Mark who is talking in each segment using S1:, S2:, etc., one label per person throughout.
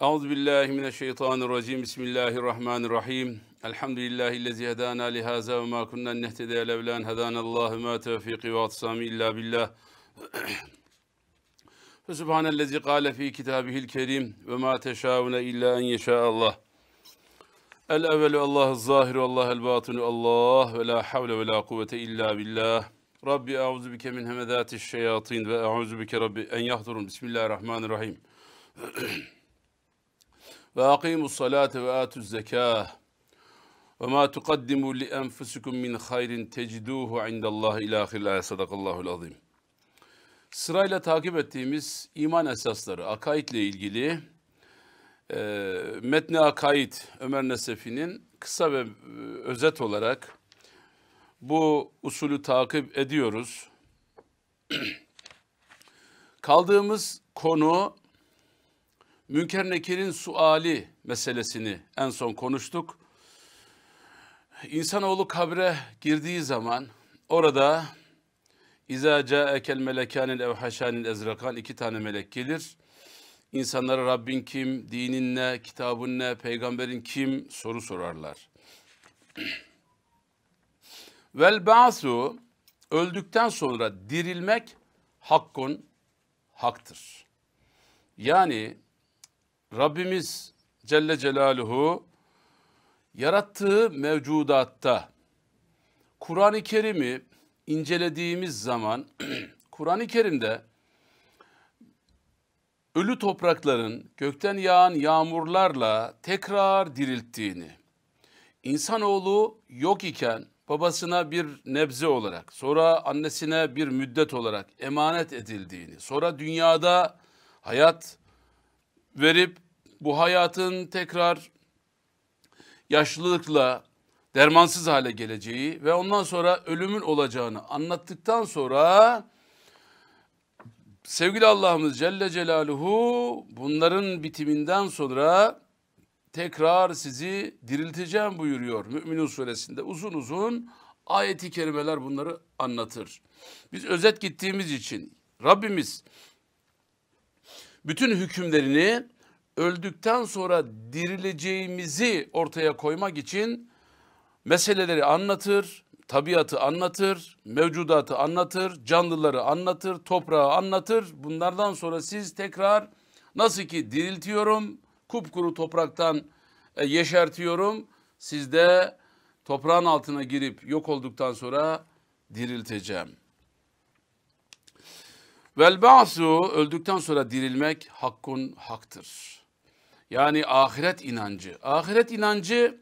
S1: Euzu billahi mineşşeytanirracim. Bismillahirrahmanirrahim. Elhamdülillahi lezi hedana li haza ve ma kunna nehtede levlen hedanallahu ma tevfiki ve atsami illa billah. Fe subhanellezi kâle fi kitabihil kerim ve ma teşâune illa en yeşâallah. El evvelu Allah'ı zahiru Allah'el batinu Allah ve la havle ve la kuvvete illa billah. Rabbi euzu bike min hemedâtiş şeyatîn ve euzu bike Rabbi en yahdurun. Bismillahirrahmanirrahim. ve aqimu salate ve atu zekah ve ma tuqaddimu li enfusikum min hayrin teciduhu indallah ila ahiril sadakallahul azim. Sırayla takip ettiğimiz iman esasları, akaidle ilgili e, Metni Akaid Ömer Nesefi'nin kısa ve e, özet olarak bu usulü takip ediyoruz. Kaldığımız konu Münker Nekir'in suali meselesini en son konuştuk. İnsanoğlu kabre girdiği zaman orada İza caekel melekanil ev haşanil ezrakan iki tane melek gelir. İnsanlara Rabbin kim, dinin ne, kitabın ne, peygamberin kim soru sorarlar. Vel ba'su öldükten sonra dirilmek hakkun haktır. Yani Rabbimiz Celle Celaluhu yarattığı mevcudatta Kur'an-ı Kerim'i incelediğimiz zaman Kur'an-ı Kerim'de ölü toprakların gökten yağan yağmurlarla tekrar dirilttiğini, insanoğlu yok iken babasına bir nebze olarak, sonra annesine bir müddet olarak emanet edildiğini, sonra dünyada hayat verip bu hayatın tekrar yaşlılıkla dermansız hale geleceği ve ondan sonra ölümün olacağını anlattıktan sonra sevgili Allah'ımız Celle Celaluhu bunların bitiminden sonra tekrar sizi dirilteceğim buyuruyor Müminun suresinde uzun uzun ayeti kerimeler bunları anlatır. Biz özet gittiğimiz için Rabbimiz bütün hükümlerini öldükten sonra dirileceğimizi ortaya koymak için meseleleri anlatır, tabiatı anlatır, mevcudatı anlatır, canlıları anlatır, toprağı anlatır. Bunlardan sonra siz tekrar nasıl ki diriltiyorum, kupkuru topraktan e, yeşertiyorum. Siz de toprağın altına girip yok olduktan sonra dirilteceğim. Vel ba'su öldükten sonra dirilmek hakkun haktır. Yani ahiret inancı. Ahiret inancı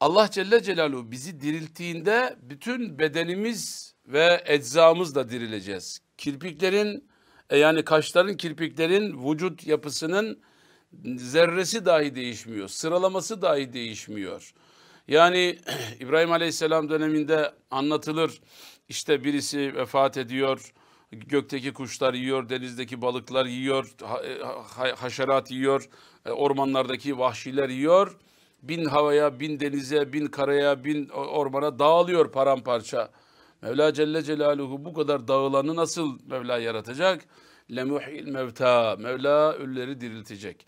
S1: Allah Celle Celaluhu bizi dirilttiğinde bütün bedenimiz ve eczamız da dirileceğiz. Kirpiklerin e, yani kaşların kirpiklerin vücut yapısının zerresi dahi değişmiyor. Sıralaması dahi değişmiyor. Yani İbrahim Aleyhisselam döneminde anlatılır. İşte birisi vefat ediyor gökteki kuşlar yiyor, denizdeki balıklar yiyor, ha e, haşerat yiyor, e, ormanlardaki vahşiler yiyor. Bin havaya, bin denize, bin karaya, bin ormana dağılıyor paramparça. Mevla Celle Celaluhu bu kadar dağılanı nasıl Mevla yaratacak? Lemuhil mevta. Mevla ölüleri diriltecek.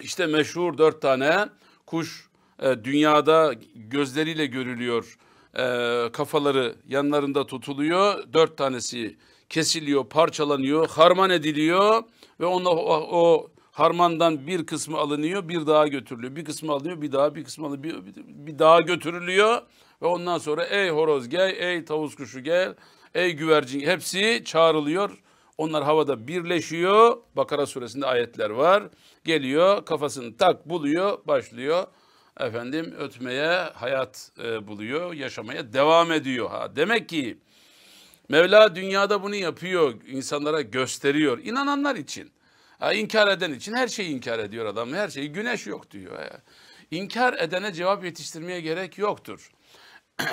S1: İşte meşhur dört tane kuş e, dünyada gözleriyle görülüyor e, kafaları yanlarında tutuluyor. Dört tanesi kesiliyor, parçalanıyor, harman ediliyor ve onunla o, o harmandan bir kısmı alınıyor, bir daha götürülüyor. Bir kısmı alınıyor, bir daha, bir kısmı alınıyor, bir, bir daha götürülüyor. Ve ondan sonra ey horoz gel, ey tavus kuşu gel, ey güvercin hepsi çağrılıyor. Onlar havada birleşiyor. Bakara suresinde ayetler var. Geliyor, kafasını tak buluyor, başlıyor efendim ötmeye hayat e, buluyor, yaşamaya devam ediyor. Ha demek ki Mevla dünyada bunu yapıyor, insanlara gösteriyor. İnananlar için, ha, inkar eden için her şeyi inkar ediyor adam. Her şeyi güneş yok diyor. Ha. İnkar edene cevap yetiştirmeye gerek yoktur.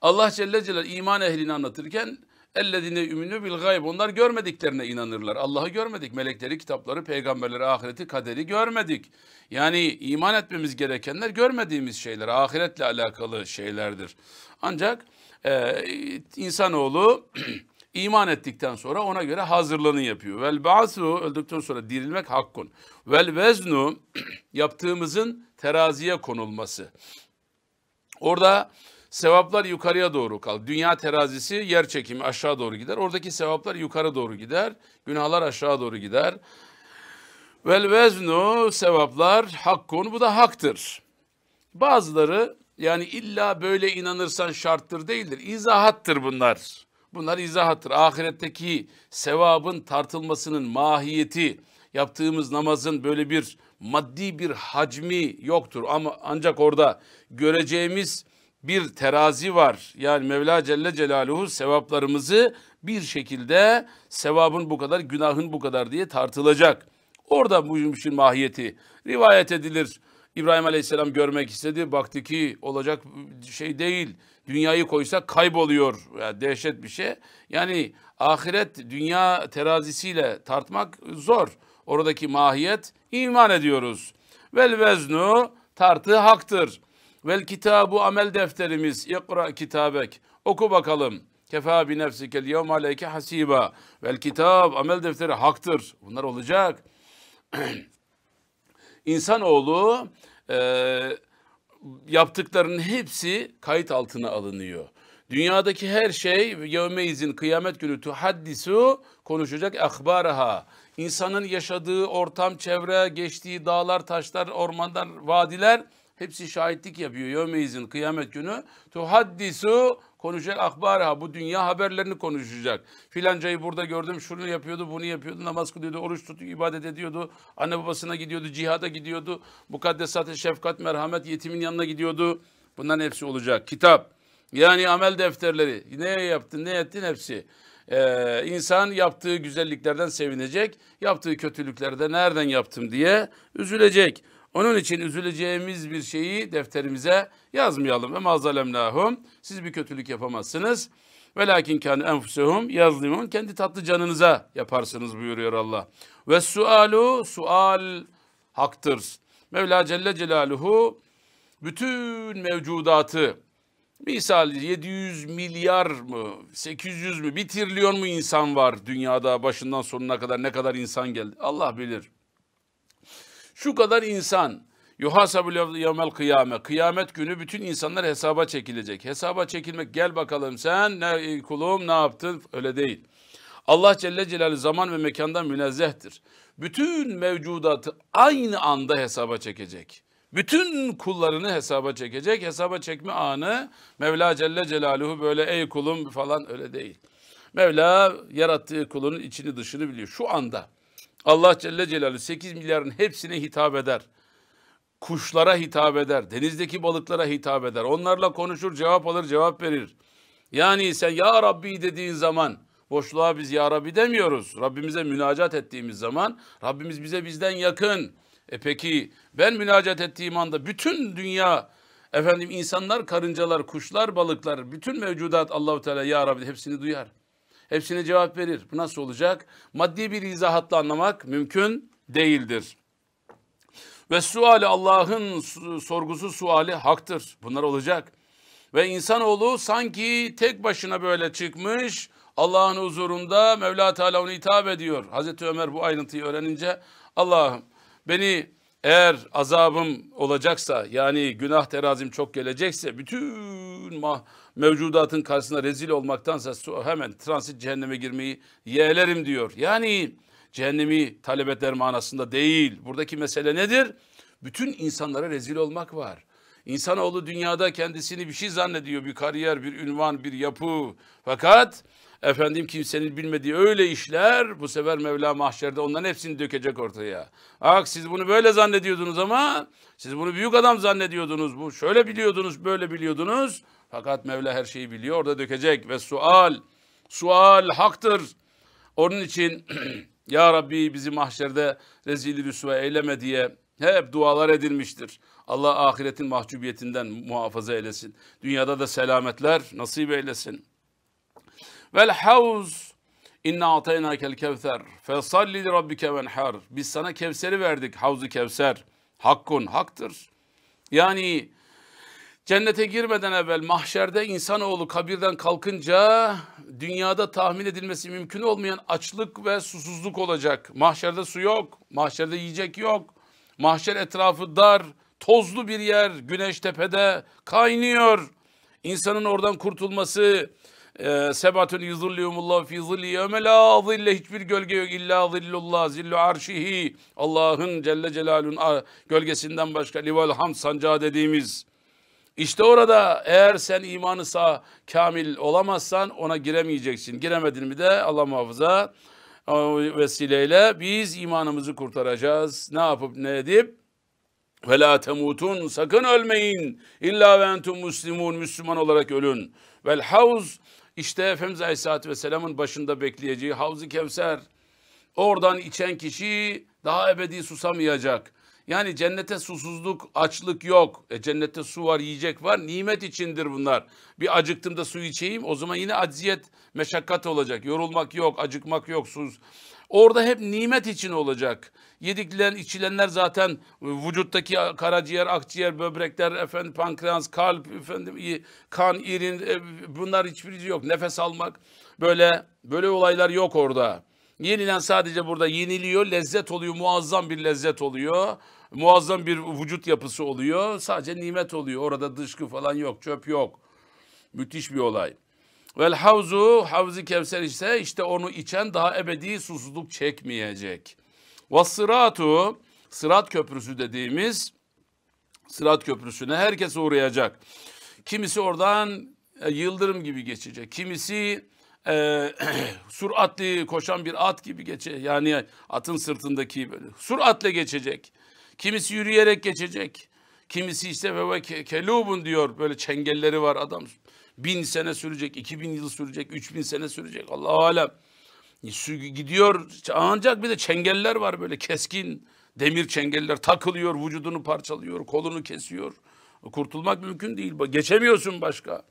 S1: Allah Celle Celal iman ehlini anlatırken Ellezine ümünü bil gayb. Onlar görmediklerine inanırlar. Allah'ı görmedik. Melekleri, kitapları, peygamberleri, ahireti, kaderi görmedik. Yani iman etmemiz gerekenler görmediğimiz şeyler. Ahiretle alakalı şeylerdir. Ancak e, insanoğlu iman ettikten sonra ona göre hazırlığını yapıyor. Vel ba'su öldükten sonra dirilmek hakkun. Vel veznu yaptığımızın teraziye konulması. Orada Sevaplar yukarıya doğru kal. Dünya terazisi yer çekimi aşağı doğru gider. Oradaki sevaplar yukarı doğru gider. Günahlar aşağı doğru gider. Vel veznu sevaplar hakkun bu da haktır. Bazıları yani illa böyle inanırsan şarttır değildir. İzahattır bunlar. Bunlar izahattır. Ahiretteki sevabın tartılmasının mahiyeti, yaptığımız namazın böyle bir maddi bir hacmi yoktur. Ama ancak orada göreceğimiz bir terazi var. Yani Mevla Celle Celaluhu sevaplarımızı bir şekilde sevabın bu kadar, günahın bu kadar diye tartılacak. Orada bu işin mahiyeti rivayet edilir. İbrahim Aleyhisselam görmek istedi. Baktı ki olacak şey değil. Dünyayı koysa kayboluyor. Yani dehşet bir şey. Yani ahiret dünya terazisiyle tartmak zor. Oradaki mahiyet iman ediyoruz. Vel veznu tartı haktır. Vel kitabu amel defterimiz. İkra kitabek. Oku bakalım. Kefa bi nefsikel yevm aleyke hasiba. Vel kitab amel defteri haktır. Bunlar olacak. İnsanoğlu e, yaptıklarının hepsi kayıt altına alınıyor. Dünyadaki her şey izin kıyamet günü tuhaddisu konuşacak akbaraha. İnsanın yaşadığı ortam, çevre, geçtiği dağlar, taşlar, ormanlar, vadiler Hepsi şahitlik yapıyor. Yevmeyizin kıyamet günü. Tuhaddisu konuşacak ha, Bu dünya haberlerini konuşacak. Filancayı burada gördüm. Şunu yapıyordu, bunu yapıyordu. Namaz kılıyordu, oruç tutuyordu, ibadet ediyordu. Anne babasına gidiyordu, cihada gidiyordu. bu ı şefkat, merhamet, yetimin yanına gidiyordu. Bunların hepsi olacak. Kitap. Yani amel defterleri. Ne yaptın, ne ettin hepsi. Ee, insan yaptığı güzelliklerden sevinecek. Yaptığı kötülüklerde nereden yaptım diye üzülecek. Onun için üzüleceğimiz bir şeyi defterimize yazmayalım. Ve mazalem mazalemnahum siz bir kötülük yapamazsınız. Ve lakin kan enfusehum yazlimun kendi tatlı canınıza yaparsınız buyuruyor Allah. Ve sualu sual haktır. Mevla Celle Celaluhu bütün mevcudatı misal 700 milyar mı 800 mü bir trilyon mu insan var dünyada başından sonuna kadar ne kadar insan geldi Allah bilir. Şu kadar insan yuhasabul yevmel kıyame. Kıyamet günü bütün insanlar hesaba çekilecek. Hesaba çekilmek gel bakalım sen ne kulum ne yaptın öyle değil. Allah Celle Celaluhu zaman ve mekandan münezzehtir. Bütün mevcudatı aynı anda hesaba çekecek. Bütün kullarını hesaba çekecek. Hesaba çekme anı Mevla Celle Celaluhu böyle ey kulum falan öyle değil. Mevla yarattığı kulunun içini dışını biliyor şu anda. Allah Celle Celaluhu 8 milyarın hepsine hitap eder. Kuşlara hitap eder, denizdeki balıklara hitap eder. Onlarla konuşur, cevap alır, cevap verir. Yani sen ya Rabbi dediğin zaman boşluğa biz ya Rabbi demiyoruz. Rabbimize münacat ettiğimiz zaman Rabbimiz bize bizden yakın. E peki ben münacat ettiğim anda bütün dünya efendim insanlar, karıncalar, kuşlar, balıklar, bütün mevcudat Allahu Teala ya Rabbi hepsini duyar. Hepsine cevap verir. Bu nasıl olacak? Maddi bir izahatla anlamak mümkün değildir. Ve suali Allah'ın sorgusu suali haktır. Bunlar olacak. Ve insanoğlu sanki tek başına böyle çıkmış Allah'ın huzurunda Mevla Teala onu hitap ediyor. Hazreti Ömer bu ayrıntıyı öğrenince Allah'ım beni eğer azabım olacaksa yani günah terazim çok gelecekse bütün mah mevcudatın karşısında rezil olmaktansa hemen transit cehenneme girmeyi yeğlerim diyor. Yani cehennemi talep eder manasında değil. Buradaki mesele nedir? Bütün insanlara rezil olmak var. İnsanoğlu dünyada kendisini bir şey zannediyor. Bir kariyer, bir ünvan, bir yapı. Fakat efendim kimsenin bilmediği öyle işler bu sefer Mevla mahşerde onların hepsini dökecek ortaya. Bak ah, siz bunu böyle zannediyordunuz ama siz bunu büyük adam zannediyordunuz. Bu şöyle biliyordunuz, böyle biliyordunuz. Fakat Mevla her şeyi biliyor. Orada dökecek ve sual, sual haktır. Onun için ya Rabbi bizi mahşerde rezil rüsva eyleme diye hep dualar edilmiştir. Allah ahiretin mahcubiyetinden muhafaza eylesin. Dünyada da selametler nasip eylesin. Vel havz inna ataynakel kevser fe salli li rabbike venhar. Biz sana Kevser'i verdik. Havzu Kevser. Hakkun haktır. Yani Cennete girmeden evvel mahşerde insanoğlu kabirden kalkınca dünyada tahmin edilmesi mümkün olmayan açlık ve susuzluk olacak. Mahşerde su yok, mahşerde yiyecek yok. Mahşer etrafı dar, tozlu bir yer, güneş tepede kaynıyor. İnsanın oradan kurtulması e, sebatun yuzilliyumullah fi zilli yevme la zille hiçbir gölge yok illa zillullah zillu arşihi Allah'ın Celle Celal'un gölgesinden başka lival ham sancağı dediğimiz işte orada eğer sen imanı sağ kamil olamazsan ona giremeyeceksin. Giremedin mi de Allah muhafaza e, vesileyle biz imanımızı kurtaracağız. Ne yapıp ne edip? Vela temutun sakın ölmeyin. İlla ve entum muslimun Müslüman olarak ölün. Vel havz işte Efendimiz Aleyhisselatü Vesselam'ın başında bekleyeceği Havz-ı Kevser. Oradan içen kişi daha ebedi susamayacak. Yani cennete susuzluk, açlık yok. E cennette su var, yiyecek var. Nimet içindir bunlar. Bir acıktım da su içeyim. O zaman yine acziyet, meşakkat olacak. Yorulmak yok, acıkmak yok, sus. Orada hep nimet için olacak. Yedikler, içilenler zaten e, vücuttaki karaciğer, akciğer, böbrekler, efendim pankreas, kalp, efendim kan, irin e, bunlar hiçbirisi yok. Nefes almak böyle böyle olaylar yok orada. Yenilen sadece burada yeniliyor, lezzet oluyor, muazzam bir lezzet oluyor muazzam bir vücut yapısı oluyor. Sadece nimet oluyor. Orada dışkı falan yok, çöp yok. Müthiş bir olay. Vel havzu, havzi kevser ise işte onu içen daha ebedi susuzluk çekmeyecek. Ve sıratu, sırat köprüsü dediğimiz sırat köprüsüne herkes uğrayacak. Kimisi oradan e, yıldırım gibi geçecek. Kimisi e, süratli koşan bir at gibi geçecek. Yani atın sırtındaki böyle süratle geçecek. Kimisi yürüyerek geçecek. Kimisi işte ve, ve kelubun diyor böyle çengelleri var adam. Bin sene sürecek, iki bin yıl sürecek, üç bin sene sürecek Allah alem. E, gidiyor ancak bir de çengeller var böyle keskin demir çengeller takılıyor vücudunu parçalıyor kolunu kesiyor. Kurtulmak mümkün değil geçemiyorsun başka.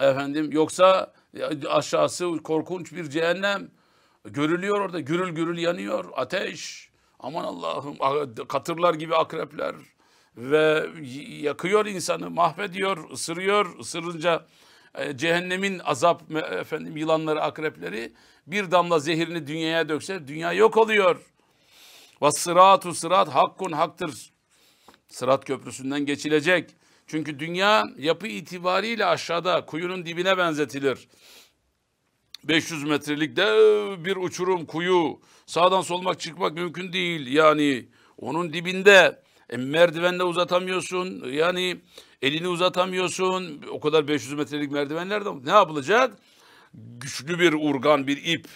S1: Efendim yoksa e, aşağısı korkunç bir cehennem görülüyor orada gürül gürül yanıyor ateş. Aman Allah'ım ah, katırlar gibi akrepler ve yakıyor insanı, mahvediyor, ısırıyor, ısırınca e, cehennemin azap efendim yılanları, akrepleri bir damla zehirini dünyaya dökse dünya yok oluyor. Ve sıratu sırat hakkun haktır. Sırat köprüsünden geçilecek. Çünkü dünya yapı itibariyle aşağıda kuyunun dibine benzetilir. 500 metrelik dev bir uçurum kuyu. Sağdan solmak çıkmak mümkün değil. Yani onun dibinde e, merdivenle uzatamıyorsun. Yani elini uzatamıyorsun. O kadar 500 metrelik merdivenlerde ne yapılacak? Güçlü bir urgan, bir ip.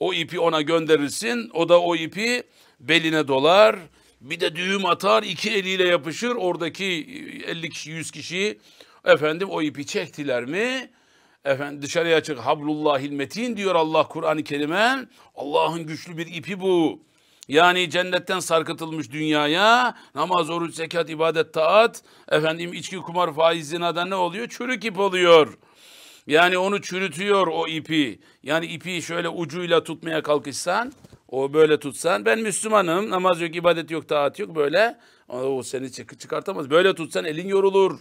S1: O ipi ona gönderilsin. O da o ipi beline dolar. Bir de düğüm atar, iki eliyle yapışır. Oradaki 50 e, kişi, 100 kişi efendim o ipi çektiler mi? Efendim dışarıya çık. Hablullahil metin diyor Allah Kur'an-ı Kerim'e. Allah'ın güçlü bir ipi bu. Yani cennetten sarkıtılmış dünyaya namaz, oruç, zekat, ibadet, taat, efendim içki, kumar, faiz, zinada ne oluyor? Çürük ip oluyor. Yani onu çürütüyor o ipi. Yani ipi şöyle ucuyla tutmaya kalkışsan, o böyle tutsan, ben Müslümanım, namaz yok, ibadet yok, taat yok, böyle o seni çıkartamaz. Böyle tutsan elin yorulur.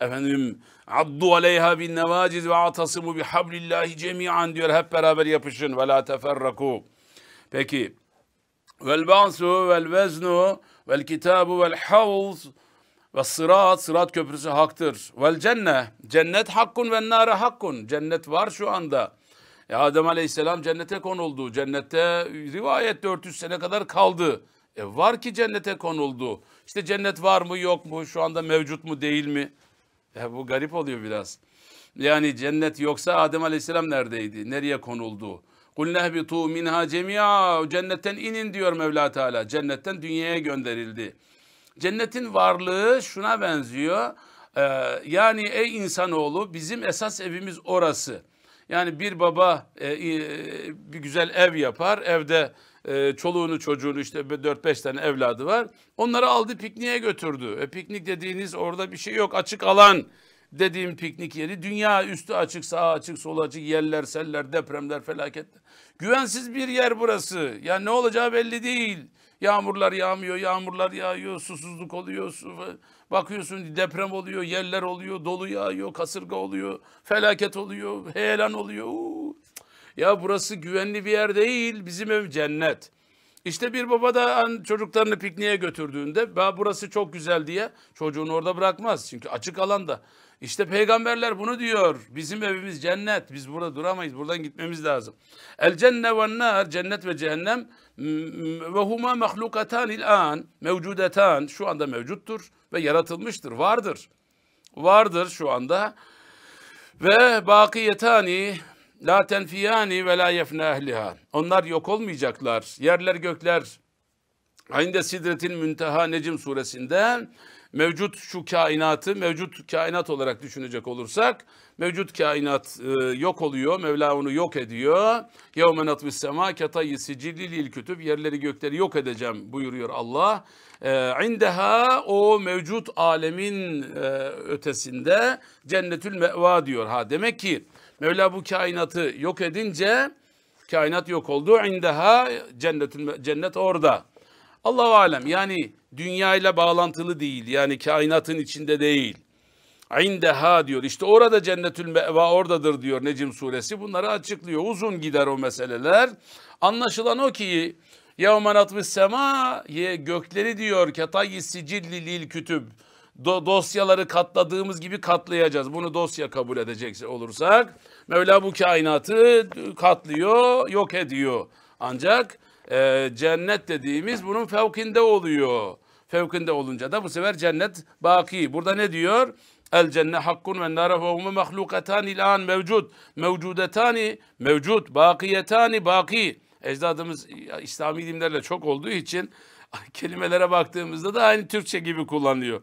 S1: Efendim addu aleyha bin nevaciz ve atasimu bi hablillahi cemiyan diyor. Hep beraber yapışın ve la teferraku. Peki. Vel ba'su vel veznu vel kitabu vel havz ve sırat, sırat köprüsü haktır. Vel cennet, cennet hakkun ve nâre hakkun. Cennet var şu anda. E Adem Aleyhisselam cennete konuldu. Cennette rivayet 400 sene kadar kaldı. E var ki cennete konuldu. İşte cennet var mı yok mu? Şu anda mevcut mu değil mi? Ya bu garip oluyor biraz. Yani cennet yoksa Adem Aleyhisselam neredeydi? Nereye konuldu? Kul nehbitu minha cemia. Cennetten inin diyor Mevla Teala. Cennetten dünyaya gönderildi. Cennetin varlığı şuna benziyor. Ee, yani ey insanoğlu bizim esas evimiz orası. Yani bir baba e, e, bir güzel ev yapar. Evde ee, çoluğunu çocuğunu işte 4-5 tane evladı var. Onları aldı pikniğe götürdü. E, piknik dediğiniz orada bir şey yok açık alan dediğim piknik yeri dünya üstü açık sağ açık sol açık yerler seller depremler felaketler. Güvensiz bir yer burası yani ne olacağı belli değil. Yağmurlar yağmıyor, yağmurlar yağıyor, susuzluk oluyor, su, bakıyorsun deprem oluyor, yerler oluyor, dolu yağıyor, kasırga oluyor, felaket oluyor, heyelan oluyor. Uuu. Ya burası güvenli bir yer değil, bizim ev cennet. İşte bir baba da çocuklarını pikniğe götürdüğünde burası çok güzel diye çocuğunu orada bırakmaz. Çünkü açık alanda. İşte peygamberler bunu diyor. Bizim evimiz cennet. Biz burada duramayız. Buradan gitmemiz lazım. El cenne ve nar cennet ve cehennem ve huma mahlukatan il an mevcudatan şu anda mevcuttur ve yaratılmıştır. Vardır. Vardır şu anda. Ve bakiyetani La tenfiyani ve la yefne ehliha. Onlar yok olmayacaklar. Yerler gökler. Aynı Sidretin Münteha Necim suresinde mevcut şu kainatı mevcut kainat olarak düşünecek olursak mevcut kainat e, yok oluyor. Mevla onu yok ediyor. Yevmen atmis sema ketayyi sicillil kütüb yerleri gökleri yok edeceğim buyuruyor Allah. E, indeha o mevcut alemin e, ötesinde cennetül meva diyor. Ha demek ki Mevla bu kainatı yok edince kainat yok oldu. İndeha cennetin cennet orada. Allahu alem yani dünya ile bağlantılı değil. Yani kainatın içinde değil. İndeha diyor. İşte orada cennetül meva oradadır diyor Necim suresi. Bunları açıklıyor. Uzun gider o meseleler. Anlaşılan o ki Yevmen sema ye gökleri diyor ketayyi sicilli lil kütüb do dosyaları katladığımız gibi katlayacağız. Bunu dosya kabul edecekse olursak Mevla bu kainatı katlıyor, yok ediyor. Ancak e, cennet dediğimiz bunun fevkinde oluyor. Fevkinde olunca da bu sefer cennet baki. Burada ne diyor? El cennet hakkun ve nâre fevhume mehlukatani il'an mevcut. Mevcudetani mevcut. Bakiyetani baki. Ecdadımız İslami ilimlerle çok olduğu için kelimelere baktığımızda da aynı Türkçe gibi kullanıyor.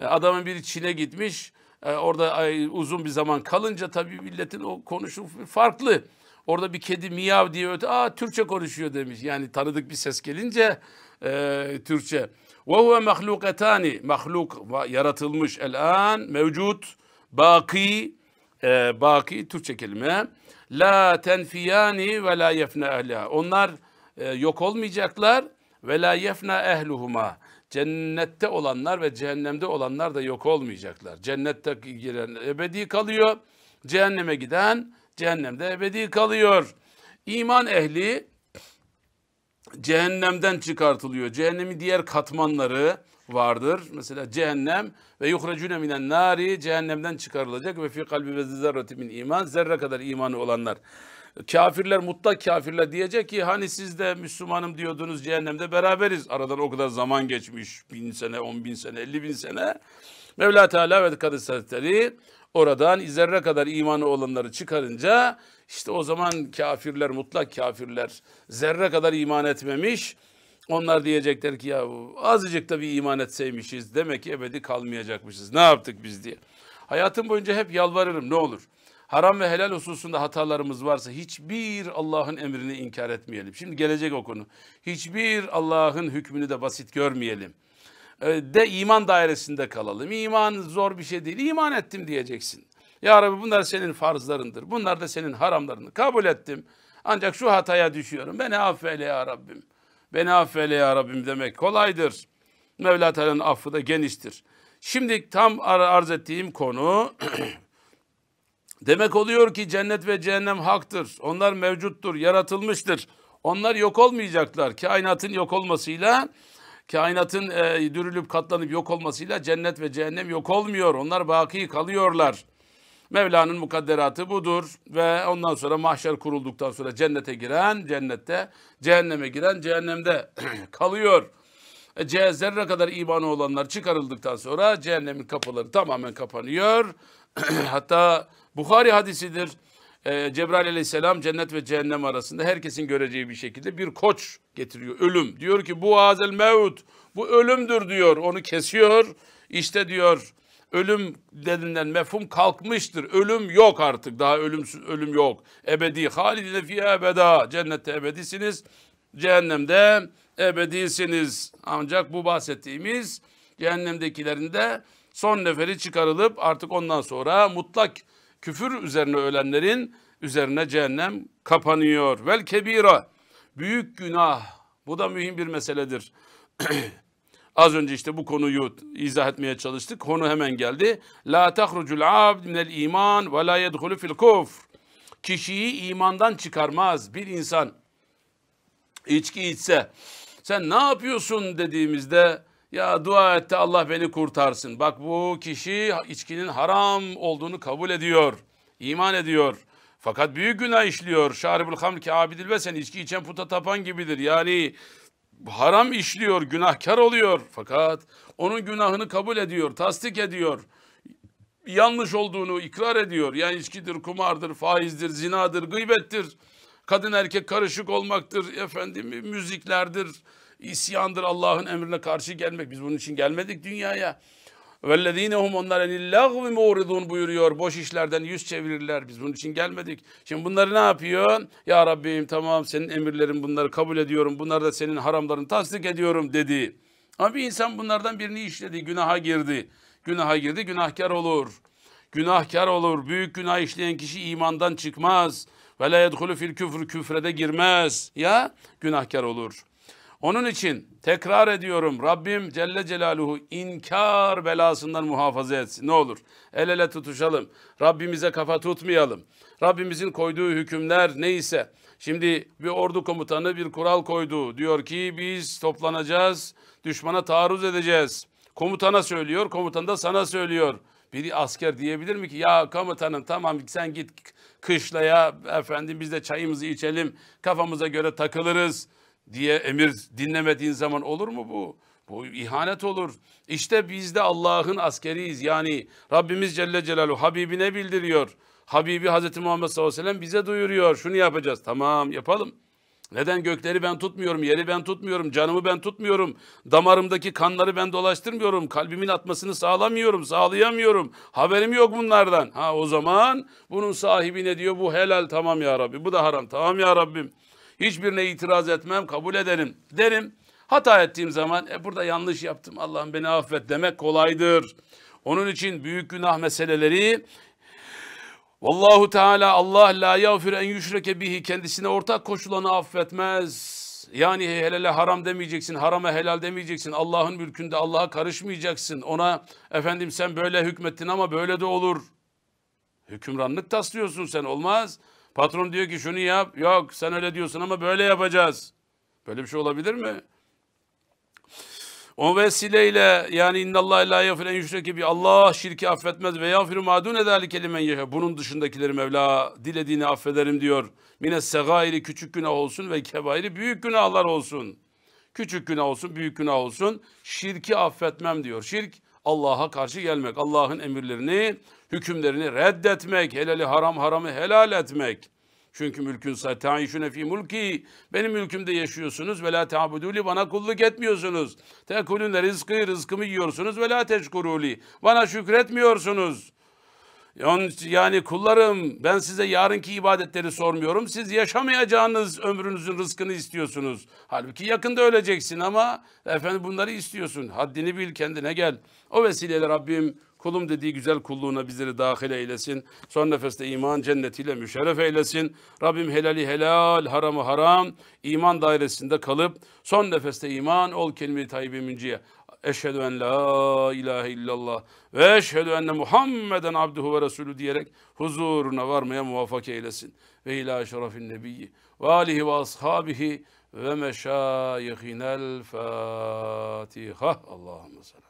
S1: E, adamın biri Çin'e gitmiş. E, orada uzun bir zaman kalınca tabii milletin o konuşu farklı. Orada bir kedi miyav diye öte. Aa Türkçe konuşuyor demiş. Yani tanıdık bir ses gelince e, Türkçe. Ve huve mahluketani. Mahluk yaratılmış. El an mevcut. Baki. E, baki Türkçe kelime. La tenfiyani ve la yefne ehliha. Onlar e, yok olmayacaklar. Ve la yefne ehluhuma Cennette olanlar ve cehennemde olanlar da yok olmayacaklar. Cennette giren ebedi kalıyor. Cehenneme giden cehennemde ebedi kalıyor. İman ehli cehennemden çıkartılıyor. Cehennemin diğer katmanları vardır. Mesela cehennem ve yuhracune minen nari cehennemden çıkarılacak ve fi kalbi ve zerrati min iman zerre kadar imanı olanlar. Kafirler mutlak kafirler diyecek ki hani siz de Müslümanım diyordunuz cehennemde beraberiz. Aradan o kadar zaman geçmiş bin sene, on bin sene, elli bin sene. Mevla Teala ve Kadis Hazretleri oradan zerre kadar imanı olanları çıkarınca işte o zaman kafirler mutlak kafirler zerre kadar iman etmemiş. Onlar diyecekler ki ya azıcık da bir iman etseymişiz demek ki ebedi kalmayacakmışız ne yaptık biz diye. Hayatım boyunca hep yalvarırım ne olur haram ve helal hususunda hatalarımız varsa hiçbir Allah'ın emrini inkar etmeyelim. Şimdi gelecek o konu. Hiçbir Allah'ın hükmünü de basit görmeyelim. Ee, de iman dairesinde kalalım. İman zor bir şey değil. İman ettim diyeceksin. Ya Rabbi bunlar senin farzlarındır. Bunlar da senin haramlarını kabul ettim. Ancak şu hataya düşüyorum. Beni affeyle ya Rabbim. Beni affeyle ya Rabbim demek kolaydır. Mevla Teala'nın affı da geniştir. Şimdi tam ar arz ettiğim konu Demek oluyor ki cennet ve cehennem haktır. Onlar mevcuttur, yaratılmıştır. Onlar yok olmayacaklar. Kainatın yok olmasıyla, kainatın e, dürülüp katlanıp yok olmasıyla cennet ve cehennem yok olmuyor. Onlar baki kalıyorlar. Mevla'nın mukadderatı budur ve ondan sonra mahşer kurulduktan sonra cennete giren cennette, cehenneme giren cehennemde kalıyor. E, zerre kadar imanı olanlar çıkarıldıktan sonra cehennemin kapıları tamamen kapanıyor. Hatta Bukhari hadisidir. Ee, Cebrail aleyhisselam cennet ve cehennem arasında herkesin göreceği bir şekilde bir koç getiriyor. Ölüm. Diyor ki bu azel mevut. Bu ölümdür diyor. Onu kesiyor. İşte diyor ölüm dediğinden mefhum kalkmıştır. Ölüm yok artık. Daha ölümsüz ölüm yok. Ebedi. Halidine fiye ebeda. Cennette ebedisiniz. Cehennemde ebedisiniz. Ancak bu bahsettiğimiz cehennemdekilerinde son neferi çıkarılıp artık ondan sonra mutlak küfür üzerine ölenlerin üzerine cehennem kapanıyor. Vel kebira büyük günah bu da mühim bir meseledir. Az önce işte bu konuyu izah etmeye çalıştık. Konu hemen geldi. La tahrucul abd minel iman ve la yedhulu fil kufr. Kişiyi imandan çıkarmaz bir insan. içki içse sen ne yapıyorsun dediğimizde ya dua etti Allah beni kurtarsın. Bak bu kişi içkinin haram olduğunu kabul ediyor. iman ediyor. Fakat büyük günah işliyor. Şaribul hamr ki abidil ve sen içki içen puta tapan gibidir. Yani haram işliyor, günahkar oluyor. Fakat onun günahını kabul ediyor, tasdik ediyor. Yanlış olduğunu ikrar ediyor. Yani içkidir, kumardır, faizdir, zinadır, gıybettir. Kadın erkek karışık olmaktır, efendim müziklerdir, İsyandır Allah'ın emrine karşı gelmek. Biz bunun için gelmedik dünyaya. Vellezinehum onlar enillâgvi muğridûn buyuruyor. Boş işlerden yüz çevirirler. Biz bunun için gelmedik. Şimdi bunları ne yapıyorsun? Ya Rabbim tamam senin emirlerin bunları kabul ediyorum. Bunlar da senin haramlarını tasdik ediyorum dedi. Ama bir insan bunlardan birini işledi. Günaha girdi. Günaha girdi günahkar olur. Günahkar olur. Büyük günah işleyen kişi imandan çıkmaz. Ve la yedhulü fil küfür küfrede girmez. Ya günahkar olur. Onun için tekrar ediyorum Rabbim Celle Celaluhu inkar belasından muhafaza etsin. Ne olur el ele tutuşalım. Rabbimize kafa tutmayalım. Rabbimizin koyduğu hükümler neyse. Şimdi bir ordu komutanı bir kural koydu. Diyor ki biz toplanacağız, düşmana taarruz edeceğiz. Komutana söylüyor, komutan da sana söylüyor. biri asker diyebilir mi ki ya komutanım tamam sen git kışlaya efendim biz de çayımızı içelim kafamıza göre takılırız diye emir dinlemediğin zaman olur mu bu? Bu ihanet olur. İşte biz de Allah'ın askeriyiz. Yani Rabbimiz Celle Celaluhu ne bildiriyor. Habibi Hazreti Muhammed sallallahu aleyhi ve sellem bize duyuruyor. Şunu yapacağız. Tamam yapalım. Neden gökleri ben tutmuyorum, yeri ben tutmuyorum, canımı ben tutmuyorum, damarımdaki kanları ben dolaştırmıyorum, kalbimin atmasını sağlamıyorum, sağlayamıyorum, haberim yok bunlardan. Ha o zaman bunun sahibi ne diyor? Bu helal tamam ya Rabbi, bu da haram tamam ya Rabbim. Hiçbirine itiraz etmem, kabul ederim derim. Hata ettiğim zaman e, burada yanlış yaptım Allah'ım beni affet demek kolaydır. Onun için büyük günah meseleleri Vallahu Teala Allah la yağfir en yüşreke bihi kendisine ortak koşulanı affetmez. Yani helale haram demeyeceksin, harama helal demeyeceksin. Allah'ın mülkünde Allah'a karışmayacaksın. Ona efendim sen böyle hükmettin ama böyle de olur. Hükümranlık taslıyorsun sen olmaz. Patron diyor ki şunu yap. Yok sen öyle diyorsun ama böyle yapacağız. Böyle bir şey olabilir mi? O vesileyle yani innallahi la yafilen yüşreki bir Allah şirki affetmez ve yafiru madun edali kelimen yeşe. Bunun dışındakileri Mevla dilediğini affederim diyor. Mine segayri küçük günah olsun ve kebayri büyük günahlar olsun. Küçük günah olsun, büyük günah olsun. Şirki affetmem diyor. Şirk Allah'a karşı gelmek, Allah'ın emirlerini, hükümlerini reddetmek, helali haram haramı helal etmek. Çünkü mülkün ta'işüne fi mulki. Benim mülkümde yaşıyorsunuz ve la ta'buduli bana kulluk etmiyorsunuz. Tekulün rizkı rızkımı yiyorsunuz ve la teşkuruli. Bana şükretmiyorsunuz yani kullarım ben size yarınki ibadetleri sormuyorum. Siz yaşamayacağınız ömrünüzün rızkını istiyorsunuz. Halbuki yakında öleceksin ama efendim bunları istiyorsun. Haddini bil kendine gel. O vesileyle Rabbim kulum dediği güzel kulluğuna bizleri dahil eylesin. Son nefeste iman cennetiyle müşerref eylesin. Rabbim helali helal, haramı haram, iman dairesinde kalıp son nefeste iman ol kelime-i tayyibe münciye. Eşhedü en la ilahe illallah ve eşhedü enne Muhammeden abduhu ve resulü diyerek huzuruna varmaya muvaffak eylesin. Ve ila şerefin nebiyyi ve alihi ve ashabihi ve meşayihinel Fatiha. Allahümme selam.